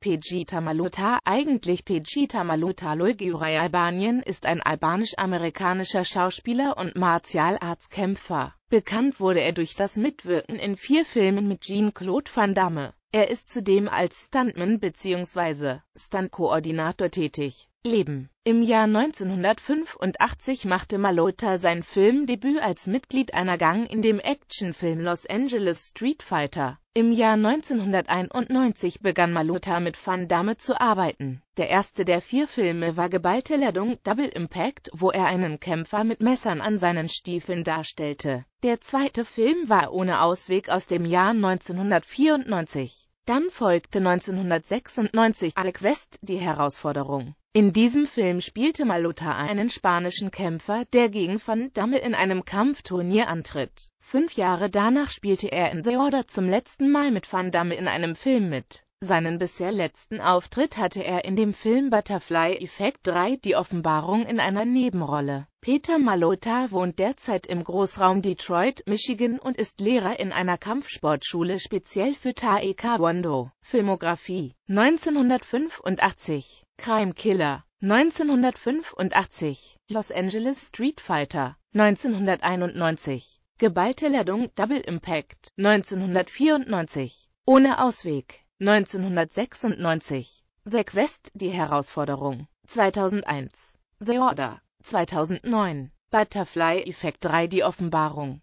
Pejita Maluta, eigentlich Pejita Maluta Loyguray Albanien ist ein albanisch-amerikanischer Schauspieler und martial kämpfer Bekannt wurde er durch das Mitwirken in vier Filmen mit Jean-Claude Van Damme. Er ist zudem als Stuntman bzw. Stuntkoordinator tätig. Leben. Im Jahr 1985 machte Malota sein Filmdebüt als Mitglied einer Gang in dem Actionfilm Los Angeles Street Fighter. Im Jahr 1991 begann Malota mit Van Damme zu arbeiten. Der erste der vier Filme war Geballte Ladung Double Impact, wo er einen Kämpfer mit Messern an seinen Stiefeln darstellte. Der zweite Film war Ohne Ausweg aus dem Jahr 1994. Dann folgte 1996 Alec West die Herausforderung. In diesem Film spielte Malota einen spanischen Kämpfer, der gegen Van Damme in einem Kampfturnier antritt. Fünf Jahre danach spielte er in The Order zum letzten Mal mit Van Damme in einem Film mit. Seinen bisher letzten Auftritt hatte er in dem Film Butterfly Effect 3 Die Offenbarung in einer Nebenrolle. Peter Malota wohnt derzeit im Großraum Detroit, Michigan und ist Lehrer in einer Kampfsportschule speziell für Taekwondo. Filmografie 1985 Crime Killer 1985 Los Angeles Street Fighter 1991 Geballte Ladung Double Impact 1994 Ohne Ausweg 1996 The Quest – Die Herausforderung 2001 The Order 2009 Butterfly Effect 3 – Die Offenbarung